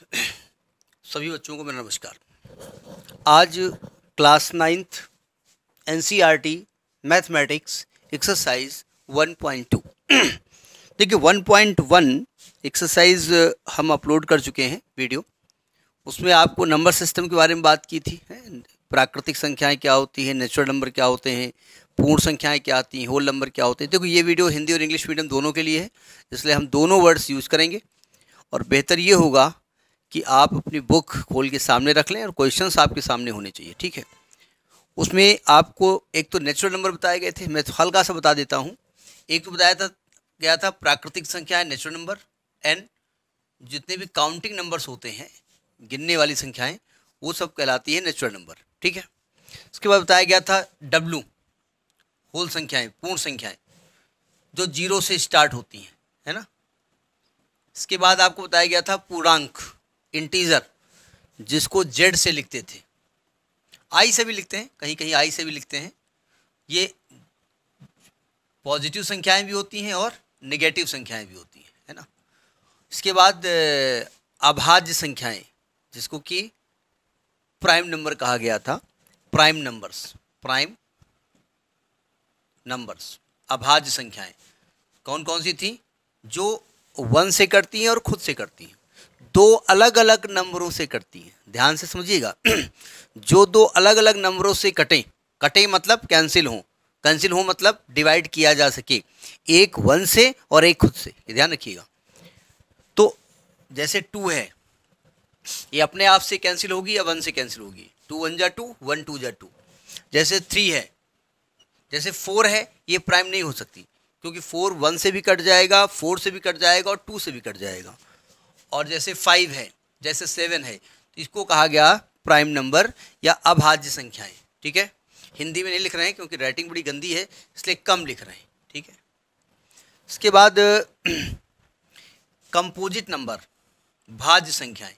सभी बच्चों को मेरा नमस्कार आज class ninth N C R T mathematics exercise one point two देखिए वन पॉइंट वन एक्सरसाइज हम अपलोड कर चुके हैं वीडियो उसमें आपको नंबर सिस्टम के बारे में बात की थी प्राकृतिक संख्याएं क्या होती हैं नेचुरल नंबर क्या होते हैं पूर्ण संख्याएं क्या आती हैं होल नंबर क्या होते हैं देखो ये वीडियो हिंदी और इंग्लिश मीडियम दोनों के लिए है इसलिए हम दोनों वर्ड्स यूज़ करेंगे और बेहतर ये होगा कि आप अपनी बुक खोल के सामने रख लें और क्वेश्चन आपके सामने होने चाहिए ठीक है उसमें आपको एक तो नेचुरल नंबर बताए गए थे मैं तो हल्का सा बता देता हूँ एक तो बताया था गया था प्राकृतिक संख्या है नेचुरल नंबर एंड जितने भी काउंटिंग नंबर्स होते हैं गिनने वाली संख्याएं वो सब कहलाती है नेचुरल नंबर ठीक है उसके बाद बताया गया था डब्लू होल संख्याएँ पूर्ण संख्याएँ जो जीरो से स्टार्ट होती हैं है ना इसके बाद आपको बताया गया था पूर्णांक इंटीजर जिसको जेड से लिखते थे आई से भी लिखते हैं कहीं कहीं आई से भी लिखते हैं ये पॉजिटिव संख्याएं भी होती हैं और नेगेटिव संख्याएं भी होती हैं है ना इसके बाद अभाज्य संख्याएं जिसको कि प्राइम नंबर कहा गया था प्राइम नंबर्स प्राइम नंबर्स अभाज्य संख्याएं कौन कौन सी थी जो वन से करती हैं और खुद से करती हैं दो अलग अलग नंबरों से कटती हैं ध्यान से समझिएगा जो दो अलग अलग नंबरों से कटें कटें मतलब कैंसिल हों कैंसिल हों मतलब डिवाइड किया जा सके एक वन से और एक खुद से ये ध्यान रखिएगा तो जैसे टू है ये अपने आप से कैंसिल होगी या वन से कैंसिल होगी टू वन जा टू वन टू जा टू जैसे थ्री है जैसे फोर है ये प्राइम नहीं हो सकती क्योंकि फोर वन से भी कट जाएगा फोर से भी कट जाएगा और टू से भी कट जाएगा और जैसे फाइव है जैसे सेवन है तो इसको कहा गया प्राइम नंबर या अभाज्य संख्याएं ठीक है हिंदी में नहीं लिख रहे हैं क्योंकि राइटिंग बड़ी गंदी है इसलिए कम लिख रहे हैं ठीक है इसके बाद कंपोजिट नंबर भाज्य संख्याएं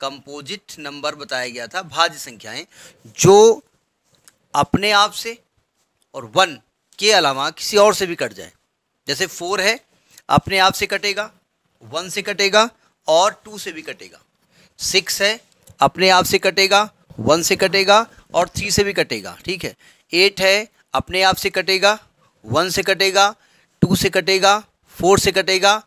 कंपोजिट नंबर बताया गया था भाज्य संख्याएं जो अपने आप से और वन के अलावा किसी और से भी कट जाए जैसे फोर है अपने आप से कटेगा वन से कटेगा और टू से भी कटेगा सिक्स है अपने आप से कटेगा वन से कटेगा और थ्री से भी कटेगा ठीक है एट है अपने आप से कटेगा वन से कटेगा टू से कटेगा फोर से कटेगा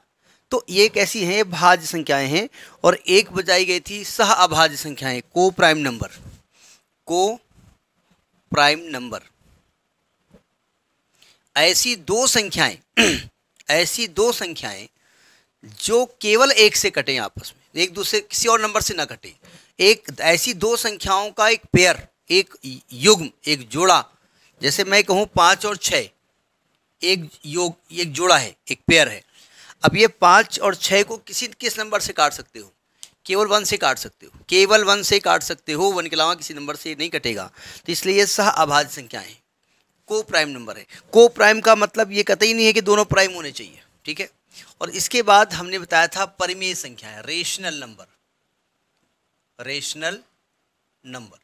तो ये कैसी हैं भाज्य संख्याएं हैं और एक बजाई गई थी सह अभाज्य संख्याएं को प्राइम नंबर को प्राइम नंबर ऐसी दो संख्याएं ऐसी दो संख्याएं जो केवल एक से कटें आपस में एक दूसरे किसी और नंबर से ना कटे एक ऐसी दो संख्याओं का एक पेयर एक युग्म एक जोड़ा जैसे मैं कहूँ पाँच और छः एक योग एक जोड़ा है एक पेयर है अब ये पाँच और छः को किसी किस नंबर से काट सकते हो केवल वन से काट सकते हो केवल वन से काट सकते हो वन के अलावा किसी नंबर से नहीं कटेगा तो इसलिए ये सह अभाज्य संख्याएँ को प्राइम नंबर है को प्राइम का मतलब ये कतई नहीं है कि दोनों प्राइम होने चाहिए ठीक है और इसके बाद हमने बताया था परिमेय संख्याएं रेशनल नंबर रेशनल नंबर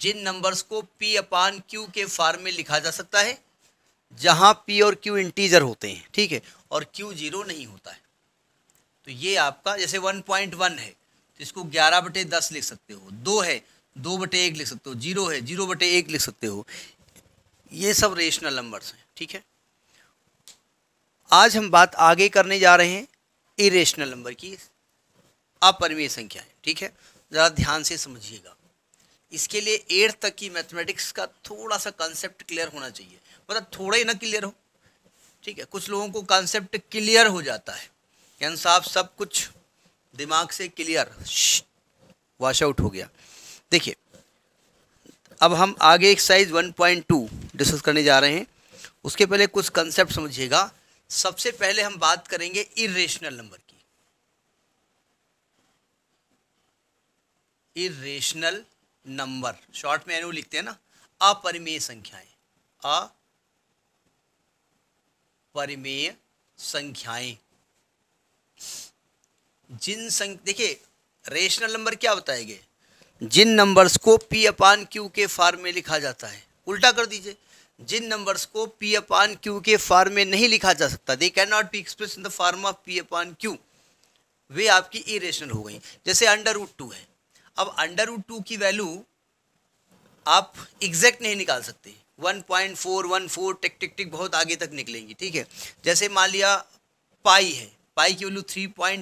जिन नंबर्स को p अपान q के फॉर्म में लिखा जा सकता है जहां p और q इंटीजर होते हैं ठीक है और q जीरो नहीं होता है तो ये आपका जैसे 1.1 है तो इसको 11 बटे दस लिख सकते हो दो है दो बटे एक लिख सकते हो जीरो है जीरो बटे एक लिख सकते हो ये सब रेशनल नंबर्स हैं ठीक है आज हम बात आगे करने जा रहे हैं इरेशनल नंबर की अपरिमेय संख्याएं ठीक है ज़रा ध्यान से समझिएगा इसके लिए एट्थ तक की मैथमेटिक्स का थोड़ा सा कंसेप्ट क्लियर होना चाहिए मतलब थोड़ा ही ना क्लियर हो ठीक है कुछ लोगों को कंसेप्ट क्लियर हो जाता है यानी साहब सब कुछ दिमाग से क्लियर वाश आउट हो गया देखिए अब हम आगे एक्सरसाइज 1.2 डिस्कस करने जा रहे हैं उसके पहले कुछ कंसेप्ट समझिएगा सबसे पहले हम बात करेंगे इरेशनल नंबर की इरेशनल नंबर शॉर्ट में एनू लिखते हैं ना अपरिमेय संख्याएं अपरिमेय संख्याएं जिन संख्या देखिए रेशनल नंबर क्या बताएंगे जिन नंबर्स को पी अपान क्यू के फॉर्म में लिखा जाता है उल्टा कर दीजिए जिन नंबर्स को पी अपान क्यू के फॉर्म में नहीं लिखा जा सकता they can not be express in the form of P upon Q वे आपकी इरेशनल हो गई जैसे अंडर रूट टू है अब अंडर रूट टू की वैल्यू आप एग्जैक्ट नहीं निकाल सकते 1.414 टिक टिक टिक बहुत आगे तक निकलेंगी ठीक है जैसे मान लिया पाई है पाई की वैल्यू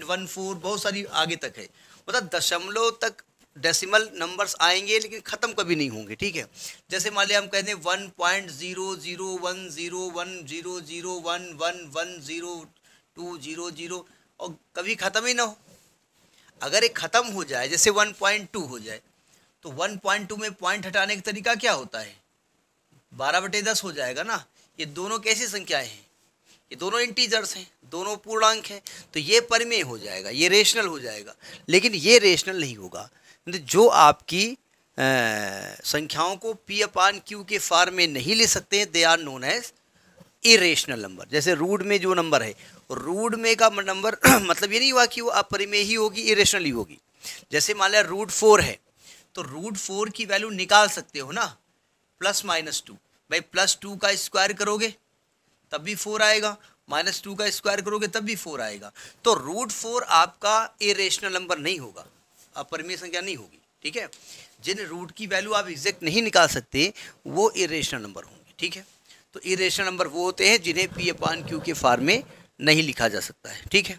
3.14 बहुत सारी आगे तक है मतलब दशमलव तक डेसिमल नंबर्स आएंगे लेकिन ख़त्म कभी नहीं होंगे ठीक है जैसे मान लिया हम कहते हैं one point zero zero one zero one zero zero one one one zero two zero zero और कभी ख़त्म ही ना हो अगर ये ख़त्म हो जाए जैसे वन पॉइंट टू हो जाए तो वन पॉइंट टू में पॉइंट हटाने का तरीका क्या होता है बारह बटे दस हो जाएगा ना ये दोनों कैसी संख्याएँ हैं ये दोनों इंटीजर्स हैं दोनों पूर्णांक हैं तो ये परिमेय हो जाएगा ये रेशनल हो जाएगा लेकिन ये रेशनल नहीं होगा जो आपकी आ, संख्याओं को पी अपान क्यू के फार्म में नहीं ले सकते हैं they are known as irrational number जैसे रूड में जो नंबर है रूड में का नंबर मतलब ये नहीं हुआ कि वो अपरिमेय ही होगी इरेशनल ही होगी जैसे मान लिया रूट फोर है तो रूट फोर की वैल्यू निकाल सकते हो ना प्लस माइनस टू भाई प्लस टू का स्क्वायर करोगे तब भी फोर आएगा माइनस टू का स्क्वायर करोगे तब भी फोर आएगा तो रूट फोर आपका इरेशनल नंबर नहीं होगा अपरिमेय संख्या नहीं होगी ठीक है जिन रूट की वैल्यू आप एग्जैक्ट नहीं निकाल सकते वो इरेशनल नंबर होंगे ठीक है तो इरेशनल नंबर वो होते हैं जिन्हें पी अपान क्यू के फार्म में नहीं लिखा जा सकता है ठीक है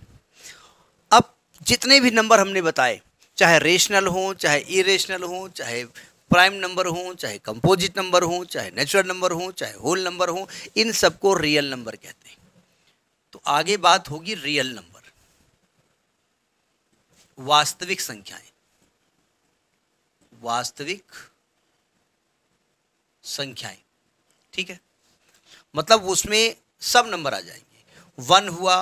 अब जितने भी नंबर हमने बताए चाहे रेशनल हों चाहे इरेशनल हों चाहे प्राइम नंबर हों चाहे कंपोजिट नंबर हों चाहे नेचुरल नंबर हों चाहे होल नंबर हों इन सबको रियल नंबर कहते हैं तो आगे बात होगी रियल नंबर वास्तविक संख्याएं वास्तविक संख्याएं ठीक है मतलब उसमें सब नंबर आ जाएंगे वन हुआ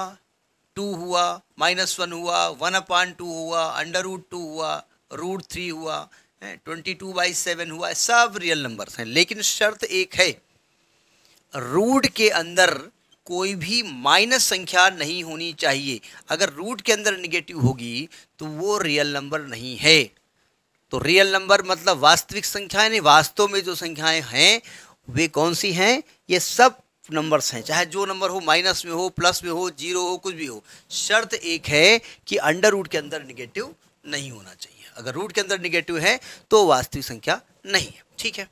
टू हुआ माइनस वन हुआ वन अपॉन टू हुआ अंडर रूट टू हुआ रूट थ्री हुआ ट्वेंटी टू बाई सेवन हुआ सब रियल नंबर्स हैं लेकिन शर्त एक है रूट के अंदर कोई भी माइनस संख्या नहीं होनी चाहिए अगर रूट के अंदर निगेटिव होगी तो वो रियल नंबर नहीं है तो रियल नंबर मतलब वास्तविक संख्याएं नहीं वास्तव में जो संख्याएं हैं वे कौन सी हैं ये सब नंबर्स हैं चाहे जो नंबर हो माइनस में हो प्लस में हो जीरो हो कुछ भी हो शर्त एक है कि अंडर रूट के अंदर निगेटिव नहीं होना चाहिए अगर रूट के अंदर निगेटिव है तो वास्तविक संख्या नहीं है ठीक है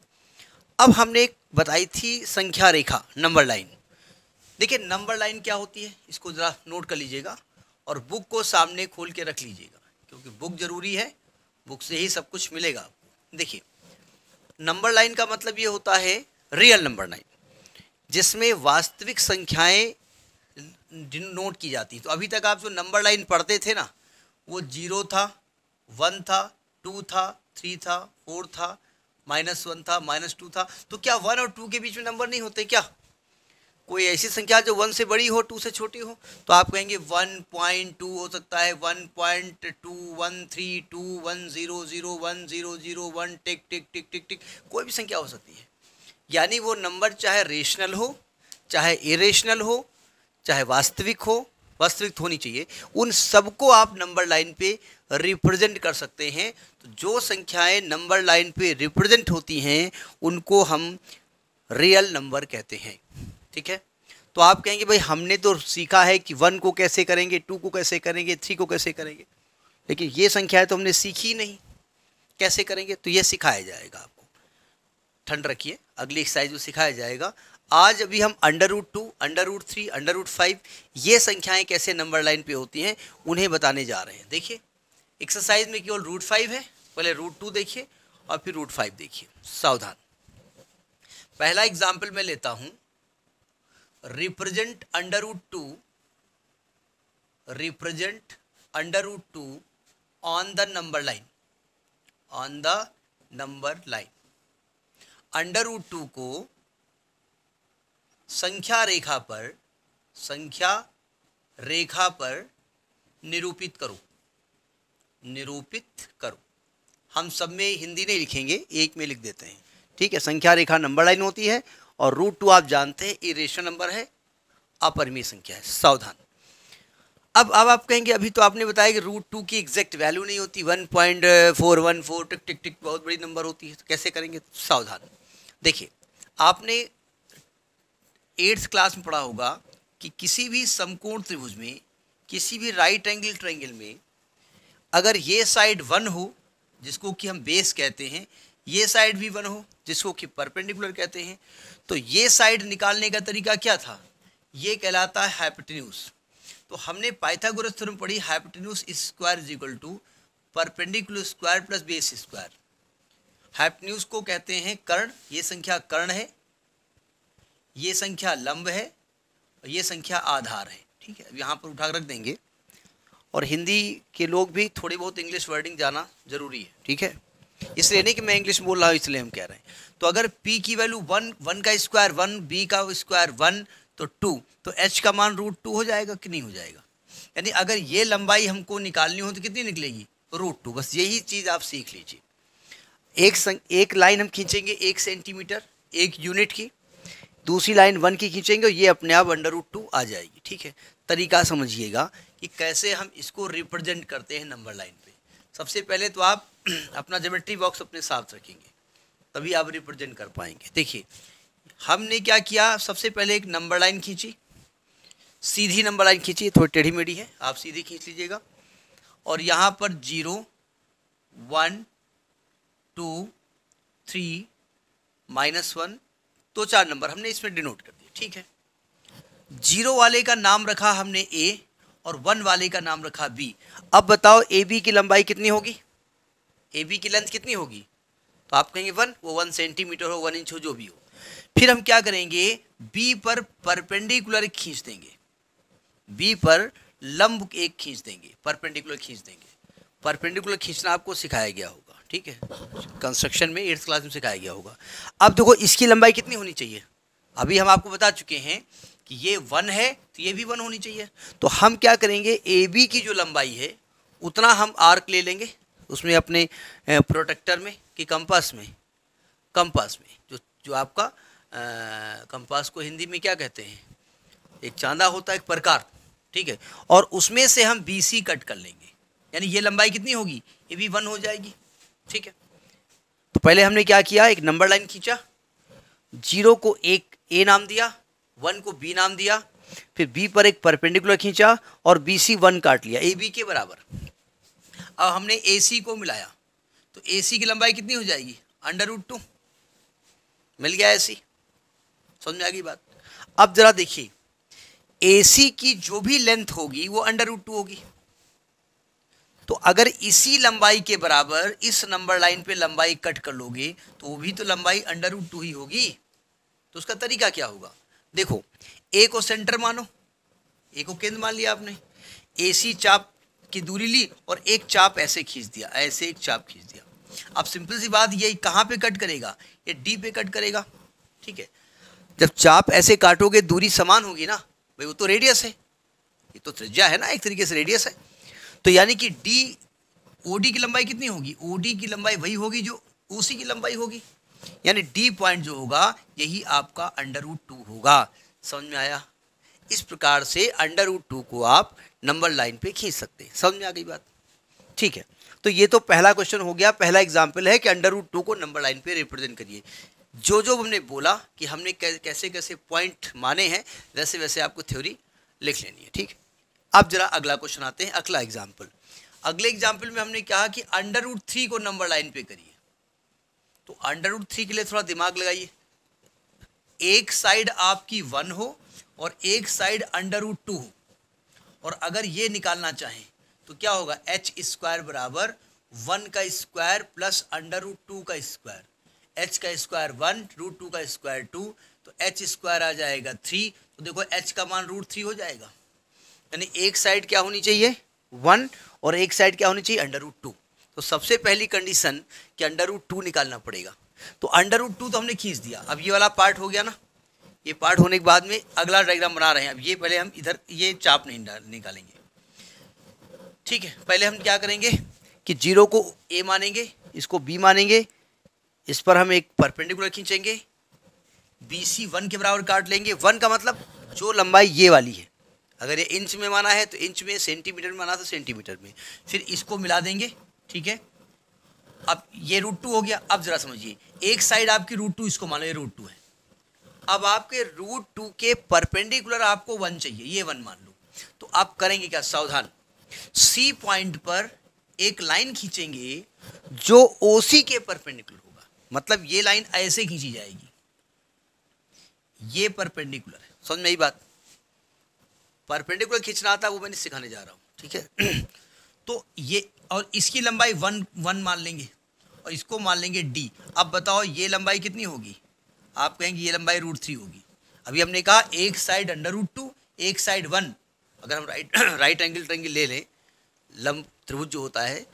अब हमने बताई थी संख्या रेखा नंबर लाइन देखिए नंबर लाइन क्या होती है इसको ज़रा नोट कर लीजिएगा और बुक को सामने खोल के रख लीजिएगा क्योंकि बुक ज़रूरी है बुक से ही सब कुछ मिलेगा आपको देखिए नंबर लाइन का मतलब ये होता है रियल नंबर लाइन जिसमें वास्तविक संख्याएं नोट की जाती तो अभी तक आप जो नंबर लाइन पढ़ते थे ना वो जीरो था वन था टू था थ्री था फोर था माइनस वन था माइनस टू था तो क्या वन और टू के बीच में नंबर नहीं होते क्या कोई ऐसी संख्या जो वन से बड़ी हो टू से छोटी हो तो आप कहेंगे वन पॉइंट टू हो सकता है one point two one three two one zero zero one zero zero one tick tick tick tick tick कोई भी संख्या हो सकती है यानी वो नंबर चाहे रेशनल हो चाहे इरेशनल हो चाहे वास्तविक हो वास्तविक होनी चाहिए उन सबको आप नंबर लाइन पे रिप्रेजेंट कर सकते हैं तो जो संख्याएं नंबर लाइन पे रिप्रेजेंट होती हैं उनको हम रियल नंबर कहते हैं ठीक है तो आप कहेंगे भाई हमने तो सीखा है कि वन को कैसे करेंगे टू को कैसे करेंगे थ्री को कैसे करेंगे लेकिन ये संख्याएं तो हमने सीखी नहीं कैसे करेंगे तो ये सिखाया जाएगा आपको ठंड रखिए अगली एक्सरसाइज में सिखाया जाएगा आज अभी हम under root two under root three under root five ये संख्याएं कैसे नंबर लाइन पे होती हैं उन्हें बताने जा रहे हैं देखिए एक्सरसाइज में केवल रूट फाइव है पहले रूट टू देखिए और फिर रूट फाइव देखिए सावधान पहला एग्जाम्पल मैं लेता हूँ represent under root two represent under root two on the number line on the number line under root two को संख्या रेखा पर संख्या रेखा पर निरूपित करो निरूपित करो हम सब में हिंदी नहीं लिखेंगे एक में लिख देते हैं ठीक है संख्या रेखा नंबर लाइन होती है और रूट टू आप जानते हैं इरेशन नंबर है अपरिमीय संख्या है सावधान अब अब आप कहेंगे अभी तो आपने बताया कि रूट टू की एग्जैक्ट वैल्यू नहीं होती one point four one four tick tick tick बहुत बड़ी नंबर होती है तो कैसे करेंगे सावधान देखिए आपने एट्थ क्लास में पढ़ा होगा कि किसी भी समकोण त्रिभुज में किसी भी राइट एंगल ट्रायंगल में अगर ये साइड वन हो जिसको कि हम बेस कहते हैं ये साइड भी वन हो जिसको कि परपेंडिकुलर कहते हैं तो ये साइड निकालने का तरीका क्या था ये कहलाता है हाइपटेन्यूस तो हमने पाइथागोरस थ्योरम पढ़ी hypotenuse square is equal to perpendicular square plus base square hypotenuse को कहते हैं कर्ण ये संख्या कर्ण है ये संख्या लंब है और ये संख्या आधार है ठीक है यहाँ पर उठा रख देंगे और हिंदी के लोग भी थोड़ी बहुत इंग्लिश वर्डिंग जाना ज़रूरी है ठीक है इसलिए नहीं कि मैं इंग्लिश बोल रहा हूँ इसलिए हम कह रहे हैं तो अगर p की वैल्यू वन वन का स्क्वायर वन b का स्क्वायर वन तो टू तो h का मान रूट टू हो जाएगा कि नहीं हो जाएगा यानी अगर ये लंबाई हमको निकालनी हो तो कितनी निकलेगी रूट टू बस यही चीज़ आप सीख लीजिए एक संग, एक लाइन हम खींचेंगे एक सेंटीमीटर एक यूनिट की दूसरी लाइन वन की खींचेंगे और ये अपने आप अंडर रूट टू आ जाएगी ठीक है तरीका समझिएगा कि कैसे हम इसको रिप्रेजेंट करते हैं नंबर लाइन पे सबसे पहले तो आप अपना जोमेट्री बॉक्स अपने साथ रखेंगे तभी आप रिप्रेजेंट कर पाएंगे देखिए हमने क्या किया सबसे पहले एक नंबर लाइन खींची सीधी नंबर लाइन खींची थोड़ी टेढ़ी मेढ़ी है आप सीधी खींच लीजिएगा और यहाँ पर zero one two three minus one तो चार नंबर हमने इसमें डिनोट कर दिया ठीक है जीरो वाले का नाम रखा हमने ए और वन वाले का नाम रखा बी अब बताओ ए बी की लंबाई कितनी होगी ए बी की लेंथ कितनी होगी तो आप कहेंगे वन वो वन सेंटीमीटर हो वन इंच हो जो भी हो फिर हम क्या करेंगे बी पर परपेंडिकुलर खींच देंगे बी पर लंब एक खींच देंगे परपेंडिकुलर खींच देंगे परपेंडिकुलर खींचना आपको सिखाया गया होगा ठीक है कंस्ट्रक्शन में एट्थ क्लास में सिखाया गया होगा अब देखो इसकी लंबाई कितनी होनी चाहिए अभी हम आपको बता चुके हैं कि ये वन है तो ये भी वन होनी चाहिए तो हम क्या करेंगे ए बी की जो लंबाई है उतना हम आर्क ले लेंगे उसमें अपने प्रोटेक्टर में कि कंपास में कंपास में जो जो आपका कंपास को हिंदी में क्या कहते हैं एक चांदा होता है एक प्रकार ठीक है और उसमें से हम बी सी कट कर लेंगे यानी ये लंबाई कितनी होगी ये भी वन हो जाएगी ठीक है तो पहले हमने क्या किया एक नंबर लाइन खींचा जीरो को एक ए नाम दिया वन को बी नाम दिया फिर बी पर एक परपेंडिकुलर खींचा और बी सी वन काट लिया ए बी के बराबर अब हमने ए सी को मिलाया तो ए सी की लंबाई कितनी हो जाएगी अंडर रूट टू मिल गया ए सी समझ में आ गई बात अब ज़रा देखिए ए सी की जो भी लेंथ होगी वो अंडर रूट टू होगी तो अगर इसी लंबाई के बराबर इस नंबर लाइन पे लंबाई कट कर लोगे तो वो भी तो लंबाई अंडर रूट टू ही होगी तो उसका तरीका क्या होगा देखो ए को सेंटर मानो ए को केंद्र मान लिया आपने ए सी चाप की दूरी ली और एक चाप ऐसे खींच दिया ऐसे एक चाप खींच दिया अब सिंपल सी बात ये कहाँ पे कट करेगा ये डी पे कट करेगा ठीक है जब चाप ऐसे काटोगे दूरी समान होगी ना भाई वो तो रेडियस है ये तो त्रिज्या है ना एक तरीके से रेडियस है तो यानी कि डी ओ डी की लंबाई कितनी होगी ओ डी की लंबाई वही होगी जो ओ सी की लंबाई होगी यानी डी पॉइंट जो होगा यही आपका अंडर रूट टू होगा समझ में आया इस प्रकार से अंडर रूट टू को आप नंबर लाइन पे खींच सकते हैं समझ में आ गई बात ठीक है तो ये तो पहला क्वेश्चन हो गया पहला एग्जाम्पल है कि अंडर रूट टू को नंबर लाइन पे रिप्रेजेंट करिए जो जो हमने बोला कि हमने कैसे कैसे पॉइंट माने हैं वैसे वैसे आपको थ्योरी लिख लेनी है ठीक अब जरा अगला क्वेश्चन आते हैं अगला एग्जाम्पल अगले एग्जाम्पल में हमने कहा कि अंडर रूट थ्री को नंबर लाइन पे करिए तो अंडर रूट थ्री के लिए थोड़ा दिमाग लगाइए एक साइड आपकी वन हो और एक साइड अंडर रूट टू हो और अगर ये निकालना चाहें तो क्या होगा एच स्क्वायर बराबर वन का square plus under root two का स्क्वायर एच का स्क्वायर वन रूट टू का स्क्वायर टू तो एच स्क्वायर आ जाएगा थ्री तो देखो एच का मान रूट थ्री हो जाएगा यानी एक साइड क्या होनी चाहिए वन और एक साइड क्या होनी चाहिए अंडर रूट टू तो सबसे पहली कंडीशन कि अंडर रूट टू निकालना पड़ेगा तो अंडर रूट टू तो हमने खींच दिया अब ये वाला पार्ट हो गया ना ये पार्ट होने के बाद में अगला डायग्राम बना रहे हैं अब ये पहले हम इधर ये चाप नहीं निकालेंगे ठीक है पहले हम क्या करेंगे कि जीरो को ए मानेंगे इसको बी मानेंगे इस पर हम एक परपेंडिकुलर खींचेंगे बी सी वन के बराबर काट लेंगे वन का मतलब जो लंबाई ये वाली है अगर ये इंच में माना है तो इंच में सेंटीमीटर में माना तो सेंटीमीटर में फिर इसको मिला देंगे ठीक है अब ये रूट टू हो गया अब ज़रा समझिए एक साइड आपकी रूट टू इसको मानो ये रूट टू है अब आपके रूट टू के परपेंडिकुलर आपको वन चाहिए ये वन मान लो तो आप करेंगे क्या सावधान सी पॉइंट पर एक लाइन खींचेंगे जो ओ सी के परपेंडिकुलर होगा मतलब ये लाइन ऐसे खींची जाएगी ये परपेंडिकुलर है समझ में यही बात परपेंडिकुलर खींचना आता वो मैंने सिखाने जा रहा हूँ ठीक है तो ये और इसकी लंबाई वन वन मान लेंगे और इसको मान लेंगे डी अब बताओ ये लंबाई कितनी होगी आप कहेंगे ये लंबाई रूट थ्री होगी अभी हमने कहा एक साइड अंडर रूट टू एक साइड वन अगर हम राइट राइट एंगल ट्रेंगल ले लें लंब त्रिभुज जो होता है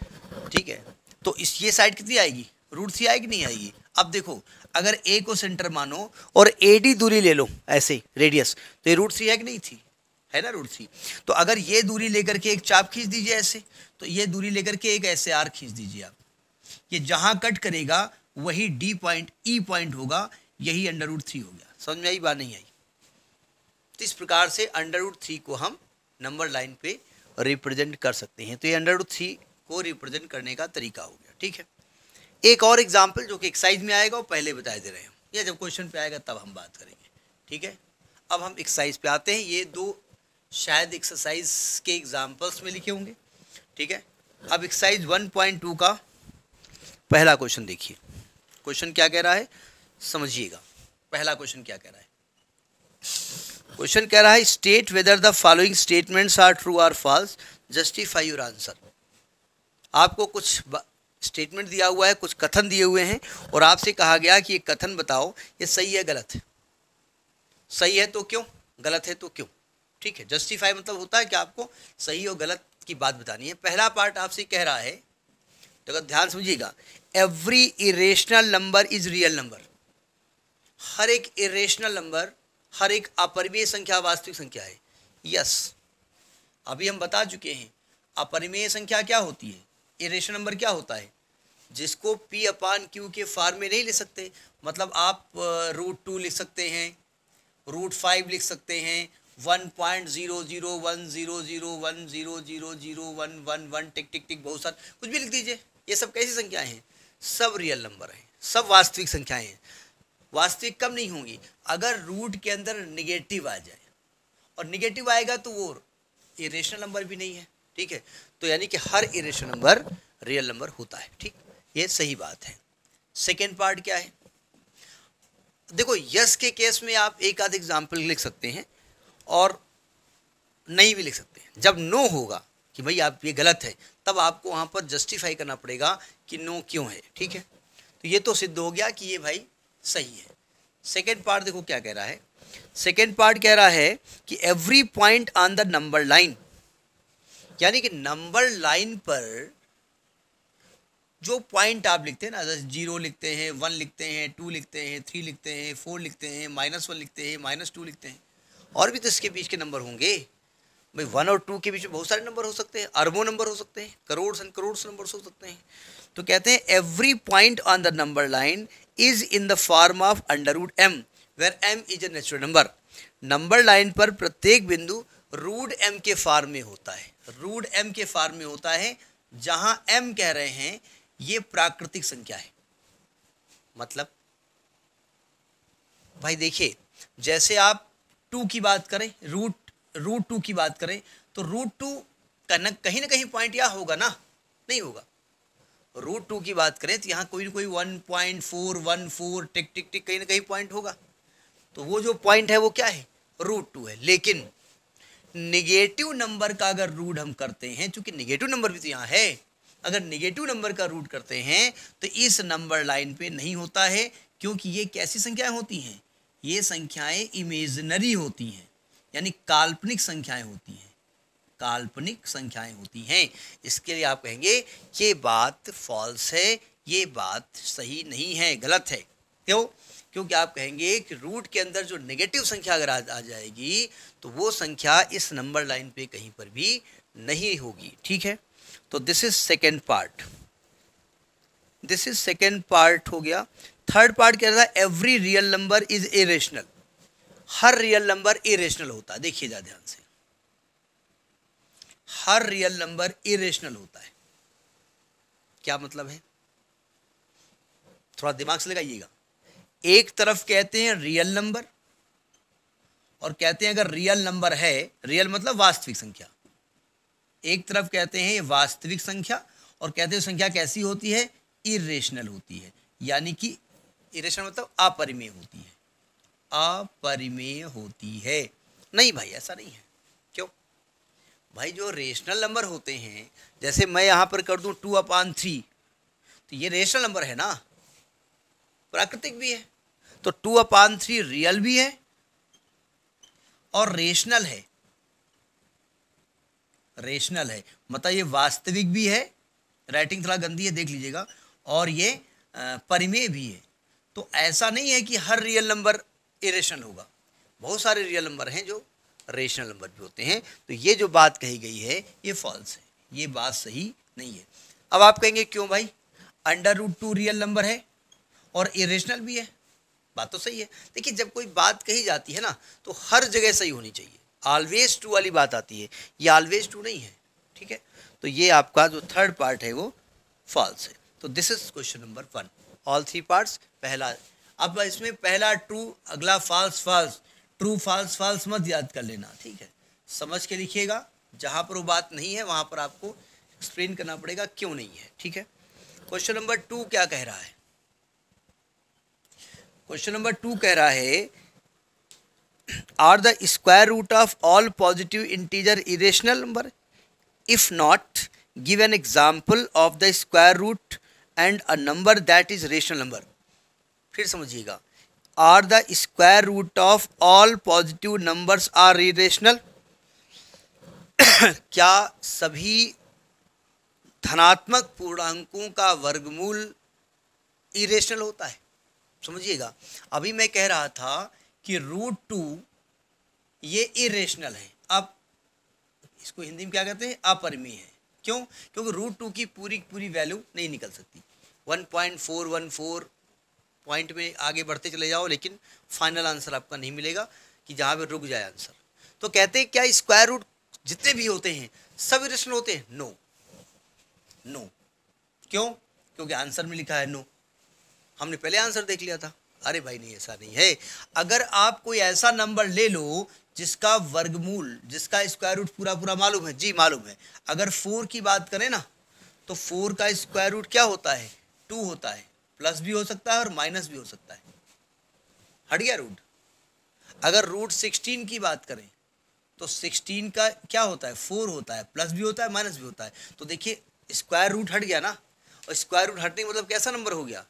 ठीक है तो इस ये साइड कितनी आएगी रूट थ्री आएगी नहीं आएगी अब देखो अगर ए को सेंटर मानो और ए डी दूरी ले लो ऐसे रेडियस तो ये रूट थ्री है कि नहीं थी है ना थ्री तो अगर ये दूरी लेकर के एक चाप खींच दीजिए ऐसे तो ये दूरी लेकर के एक ऐसे आर खींच दीजिए आप ये जहां कट करेगा वही डी पॉइंट ई पॉइंट होगा यही अंडर रूट थ्री हो गया समझ में आई बात नहीं आई तो इस प्रकार से अंडर रूट थ्री को हम नंबर लाइन पे रिप्रेजेंट कर सकते हैं तो ये अंडर रूट थ्री को रिप्रेजेंट करने का तरीका हो गया ठीक है एक और एग्जाम्पल जो कि एक्साइज में आएगा वो पहले बताए दे रहे हैं या जब क्वेश्चन पे आएगा तब हम बात करेंगे ठीक है अब हम एक्साइज पे आते हैं ये दो शायद एक्सरसाइज के एग्जाम्पल्स में लिखे होंगे ठीक है अब एक्सरसाइज 1.2 का पहला क्वेश्चन देखिए क्वेश्चन क्या कह रहा है समझिएगा पहला क्वेश्चन क्या कह रहा है क्वेश्चन कह रहा है state whether the following statements are true or false justify your answer आपको कुछ स्टेटमेंट दिया हुआ है कुछ कथन दिए हुए हैं और आपसे कहा गया कि ये कथन बताओ ये सही है गलत है सही है तो क्यों गलत है तो क्यों ठीक है जस्टिफाई मतलब होता है कि आपको सही और गलत की बात बतानी है पहला पार्ट आपसे कह रहा है तो अगर ध्यान समझिएगा every irrational number is real number हर एक इरेशनल नंबर हर एक अपरिमेय संख्या वास्तविक संख्या है यस अभी हम बता चुके हैं अपरिमेय संख्या क्या होती है इरेशनल नंबर क्या होता है जिसको पी अपान क्यू के फॉर्म में नहीं ले सकते मतलब आप रूट टू लिख सकते हैं रूट फाइव लिख सकते हैं one point zero zero one zero zero one zero zero zero one one one tick tick tick बहुत सारे कुछ भी लिख दीजिए ये सब कैसी संख्याएं हैं सब रियल नंबर हैं सब वास्तविक संख्याएं हैं वास्तविक कम नहीं होंगी अगर रूट के अंदर निगेटिव आ जाए और निगेटिव आएगा तो वो इरेशनल नंबर भी नहीं है ठीक है तो यानी कि हर इरेशनल नंबर रियल नंबर होता है ठीक ये सही बात है सेकेंड पार्ट क्या है देखो यस के केस में आप एक आध एग्जाम्पल लिख सकते हैं और नहीं भी लिख सकते जब नो होगा कि भाई आप ये गलत है तब आपको वहाँ पर जस्टिफाई करना पड़ेगा कि नो क्यों है ठीक है तो ये तो सिद्ध हो गया कि ये भाई सही है सेकेंड पार्ट देखो क्या कह रहा है सेकेंड पार्ट कह रहा है कि every point on the number line यानी कि नंबर लाइन पर जो पॉइंट आप लिखते हैं ना जैसे जीरो लिखते हैं वन लिखते हैं टू लिखते हैं थ्री लिखते हैं फोर लिखते हैं माइनस वन लिखते हैं माइनस टू लिखते हैं और भी दस के बीच के नंबर होंगे भाई वन और टू के बीच में बहुत सारे नंबर हो सकते हैं अरबों नंबर हो सकते हैं करोड़ एंड करोड़ नंबर हो सकते हैं तो कहते हैं every point on the number line is in the form of under root m where m is a natural number number line पर प्रत्येक बिंदु रूड एम के फार्म में होता है रूड एम के फार्म में होता है जहां एम कह रहे हैं ये प्राकृतिक संख्या है मतलब भाई देखिए जैसे आप टू की बात करें रूट रूट टू की बात करें तो रूट टू कहीं कहीं ना कहीं पॉइंट यह होगा ना नहीं होगा रूट टू की बात करें तो यहाँ कोई ना कोई one point four one four tick tick tick कहीं ना कहीं पॉइंट होगा तो वो जो पॉइंट है वो क्या है रूट टू है लेकिन निगेटिव नंबर का अगर रूट हम करते हैं चूंकि निगेटिव नंबर भी तो यहाँ है अगर निगेटिव नंबर का रूट करते हैं तो इस नंबर लाइन पे नहीं होता है क्योंकि ये कैसी संख्याएं होती हैं ये संख्याएं इमेजनरी होती हैं यानी काल्पनिक संख्याएं होती हैं काल्पनिक संख्याएं होती हैं इसके लिए आप कहेंगे ये बात फॉल्स है ये बात सही नहीं है गलत है क्यों क्योंकि आप कहेंगे कि रूट के अंदर जो नेगेटिव संख्या अगर आ जाएगी तो वो संख्या इस नंबर लाइन पे कहीं पर भी नहीं होगी ठीक है तो this is second part this is second part हो गया थर्ड पार्ट कह रहा है every real number is irrational हर रियल नंबर इरेशनल होता है जा ध्यान से हर रियल नंबर इरेशनल होता है क्या मतलब है थोड़ा दिमाग से लगाइएगा एक तरफ कहते हैं रियल नंबर और कहते हैं अगर रियल नंबर है रियल मतलब वास्तविक संख्या एक तरफ कहते हैं वास्तविक संख्या और कहते हैं संख्या कैसी होती है इरेशनल होती है यानी कि इरेशन मतलब अपरिमेय होती है अपरिमेय होती है नहीं भाई ऐसा नहीं है क्यों भाई जो रेशनल नंबर होते हैं जैसे मैं यहाँ पर कर दूँ टू अपान थ्री तो ये रेशनल नंबर है ना प्राकृतिक भी है तो टू अपान थ्री रियल भी है और रेशनल है रेशनल है मतलब ये वास्तविक भी है राइटिंग थोड़ा गंदी है देख लीजिएगा और ये परिमेय भी है तो ऐसा नहीं है कि हर रियल नंबर इरेशनल होगा बहुत सारे रियल नंबर हैं जो रेशनल नंबर भी होते हैं तो ये जो बात कही गई है ये फॉल्स है ये बात सही नहीं है अब आप कहेंगे क्यों भाई under root two real number है और इरेशनल भी है बात तो सही है देखिए जब कोई बात कही जाती है ना तो हर जगह सही होनी चाहिए ऑलवेज टू वाली बात आती है ये ऑलवेज टू नहीं है ठीक है तो ये आपका जो थर्ड पार्ट है वो फॉल्स है तो this is question number one all three parts पहला अब इसमें पहला ट्रू अगला false false true false false मत याद कर लेना ठीक है समझ के लिखिएगा जहाँ पर वो बात नहीं है वहाँ पर आपको एक्सप्लेन करना पड़ेगा क्यों नहीं है ठीक है क्वेश्चन नंबर टू क्या कह रहा है क्वेश्चन नंबर टू कह रहा है are the square root of all positive integer irrational number if not give an example of the square root and a number that is rational number फिर समझिएगा are the square root of all positive numbers are irrational क्या सभी धनात्मक पूर्णांकों का वर्गमूल irrational होता है समझिएगा अभी मैं कह रहा था कि रूट टू ये इरेशनल है अब इसको हिंदी में क्या कहते हैं अपरमी है क्यों क्योंकि रूट टू की पूरी पूरी वैल्यू नहीं निकल सकती one point four one four point में आगे बढ़ते चले जाओ लेकिन फाइनल आंसर आपका नहीं मिलेगा कि जहाँ पर रुक जाए आंसर तो कहते हैं क्या स्क्वायर रूट जितने भी होते हैं सब इरेशनल होते हैं नो नो क्यों क्योंकि आंसर में लिखा है नो हमने पहले आंसर देख लिया था अरे भाई नहीं ऐसा नहीं है अगर आप कोई ऐसा नंबर ले लो जिसका वर्गमूल जिसका स्क्वायर रूट पूरा पूरा मालूम है जी मालूम है अगर फोर की बात करें ना तो फोर का स्क्वायर रूट क्या होता है टू होता है प्लस भी हो सकता है और माइनस भी हो सकता है हट गया रूट अगर रूट सिक्सटीन की बात करें तो सिक्सटीन का क्या होता है फोर होता है प्लस भी होता है माइनस भी होता है तो देखिए स्क्वायर रूट हट गया ना और स्क्वायर रूट हटने का मतलब कैसा नंबर हो गया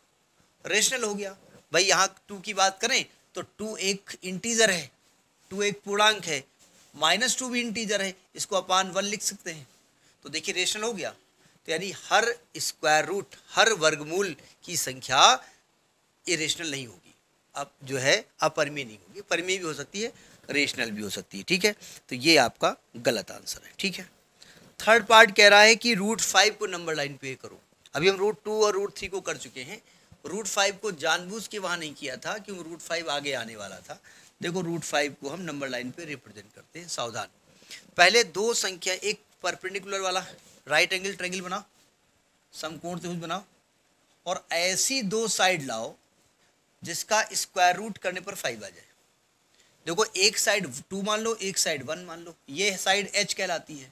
रेशनल हो गया भाई यहाँ टू की बात करें तो टू एक इंटीजर है टू एक पूर्णांक है माइनस टू भी इंटीजर है इसको अपान वन लिख सकते हैं तो देखिए रेशनल हो गया तो यानी हर स्क्वायर रूट हर वर्गमूल की संख्या इरेशनल नहीं होगी अब जो है अपरिमेय नहीं होगी परमी भी हो सकती है रेशनल भी हो सकती है ठीक है तो ये आपका गलत आंसर है ठीक है थर्ड पार्ट कह रहा है कि रूट फाइव को नंबर लाइन पे करो अभी हम रूट टू और रूट थ्री को कर चुके हैं रूट फाइव को जानबूझ के वहाँ नहीं किया था क्योंकि रूट फाइव आगे आने वाला था देखो रूट फाइव को हम नंबर लाइन पे रिप्रेजेंट करते हैं सावधान पहले दो संख्या एक परपेंडिकुलर वाला राइट एंगल ट्रेंगल बनाओ समकोण त्रिभुज बनाओ और ऐसी दो साइड लाओ जिसका स्क्वायर रूट करने पर फाइव आ जाए देखो एक साइड टू मान लो एक साइड वन मान लो ये साइड एच कहलाती है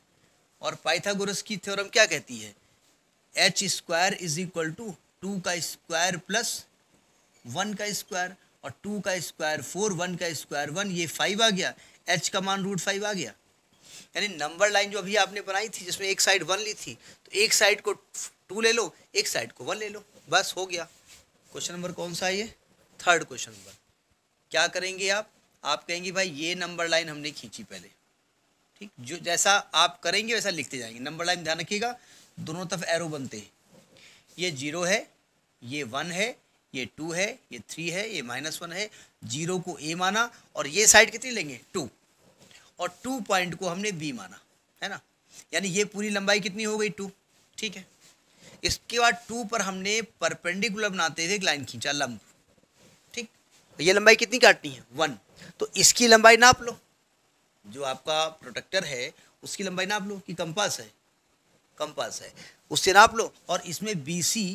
और पाइथागोरस की थ्योरम क्या कहती है h square is equal to two का स्क्वायर प्लस वन का स्क्वायर और टू का स्क्वायर फोर वन का स्क्वायर वन ये फाइव आ गया एच का मान रूट फाइव आ गया यानी नंबर लाइन जो अभी आपने बनाई थी जिसमें एक साइड वन ली थी तो एक साइड को टू ले लो एक साइड को वन ले लो बस हो गया क्वेश्चन नंबर कौन सा है ये थर्ड क्वेश्चन नंबर क्या करेंगे आप आप कहेंगे भाई ये नंबर लाइन हमने खींची पहले ठीक जो जैसा आप करेंगे वैसा लिखते जाएंगे नंबर लाइन ध्यान रखिएगा दोनों तरफ एरो बनते हैं ये जीरो है ये वन है ये टू है ये थ्री है ये माइनस वन है जीरो को ए माना और ये साइड कितनी लेंगे टू और टू पॉइंट को हमने बी माना है ना यानी ये पूरी लंबाई कितनी हो गई टू ठीक है इसके बाद टू पर हमने परपेंडिकुलर बनाते हुए एक लाइन खींचा लंब ठीक तो ये लंबाई कितनी काटनी है वन तो इसकी लंबाई नाप लो जो आपका प्रोटेक्टर है उसकी लंबाई नाप लो कि कंपास है कंपास है उससे नाप लो और इसमें बी सी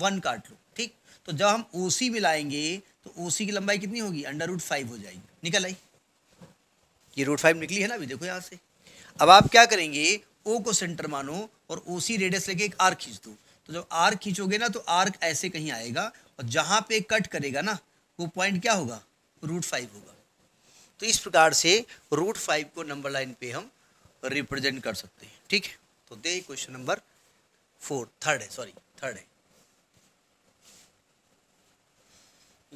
वन काट लो ठीक तो जब हम ओ सी मिलाएंगे तो ओ सी की लंबाई कितनी होगी अंडर रूट फाइव हो जाएगी निकल आई ये रूट फाइव निकली है ना अभी देखो यहाँ से अब आप क्या करेंगे ओ को सेंटर मानो और ओ सी रेडियस लेके एक आर खींच दो तो जब आर्क खींचोगे ना तो आर्क ऐसे कहीं आएगा और जहां पे कट करेगा ना वो पॉइंट क्या होगा रूट फाइव होगा तो इस प्रकार से रूट फाइव को नंबर लाइन पे हम रिप्रेजेंट कर सकते हैं ठीक है तो the question number four third है सॉरी थर्ड है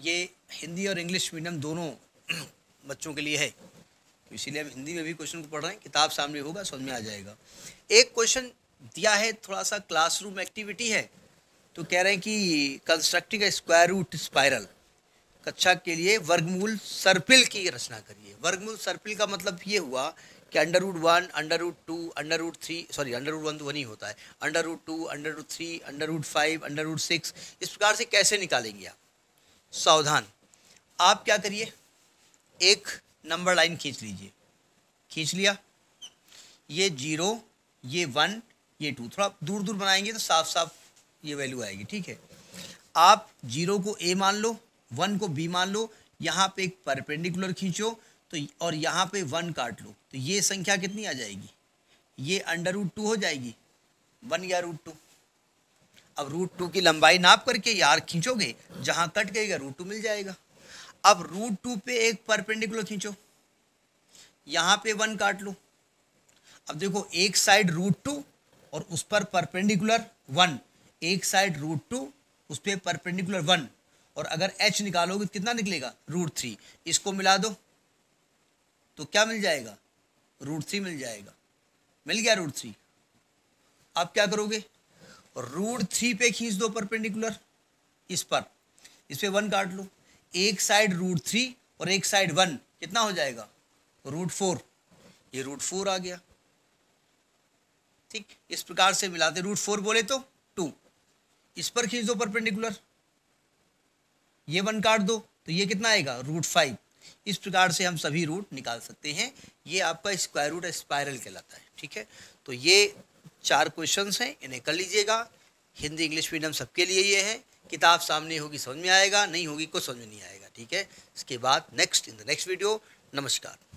ये हिंदी और इंग्लिश मीडियम दोनों बच्चों के लिए है तो इसीलिए हम हिंदी में भी क्वेश्चन को पढ़ रहे हैं किताब सामने होगा समझ में आ जाएगा एक क्वेश्चन दिया है थोड़ा सा क्लासरूम एक्टिविटी है तो कह रहे हैं कि कंस्ट्रक्टिंग स्क्वायर रूट स्पायरल कक्षा के लिए वर्गमूल सर्पिल की रचना करिए वर्गमूल सर्पिल का मतलब ये हुआ कि under root one under root two under root three sorry under root one तो वन ही होता है under root two under root three under root five under root six इस प्रकार से कैसे निकालेंगे आप सावधान आप क्या करिए एक नंबर लाइन खींच लीजिए खींच लिया ये जीरो ये वन ये टू थोड़ा दूर दूर बनाएंगे तो साफ साफ ये वैल्यू आएगी ठीक है आप जीरो को ए मान लो वन को बी मान लो यहाँ पे एक परपेंडिकुलर खींचो तो और यहाँ पे वन काट लो तो ये संख्या कितनी आ जाएगी ये अंडर रूट टू हो जाएगी वन या रूट टू अब रूट टू की लंबाई नाप करके यार खींचोगे जहाँ कट गएगा रूट टू मिल जाएगा अब रूट टू पे एक परपेंडिकुलर खींचो यहाँ पे वन काट लो अब देखो एक साइड रूट टू और उस पर परपेंडिकुलर वन एक साइड रूट टू उस पर परपेंडिकुलर वन और अगर एच निकालोगे तो कितना निकलेगा रूट थ्री इसको मिला दो तो क्या मिल जाएगा रूट थ्री मिल जाएगा मिल गया रूट थ्री आप क्या करोगे रूट थ्री पे खींच दो परपेंडिकुलर इस पर इस पर वन काट लो एक साइड रूट थ्री और एक साइड वन कितना हो जाएगा रूट फोर ये रूट फोर आ गया ठीक इस प्रकार से मिलाते रूट फोर बोले तो टू इस पर खींच दो परपेंडिकुलर ये वन काट दो तो ये कितना आएगा रूट फाइव इस प्रकार से हम सभी रूट निकाल सकते हैं ये आपका स्क्वायर रूट स्पायरल कहलाता है ठीक है तो ये चार क्वेश्चन हैं इन्हें कर लीजिएगा हिंदी इंग्लिश मीडियम सबके लिए ये है किताब सामने होगी समझ में आएगा नहीं होगी कुछ समझ में नहीं आएगा ठीक है इसके बाद next in the next video नमस्कार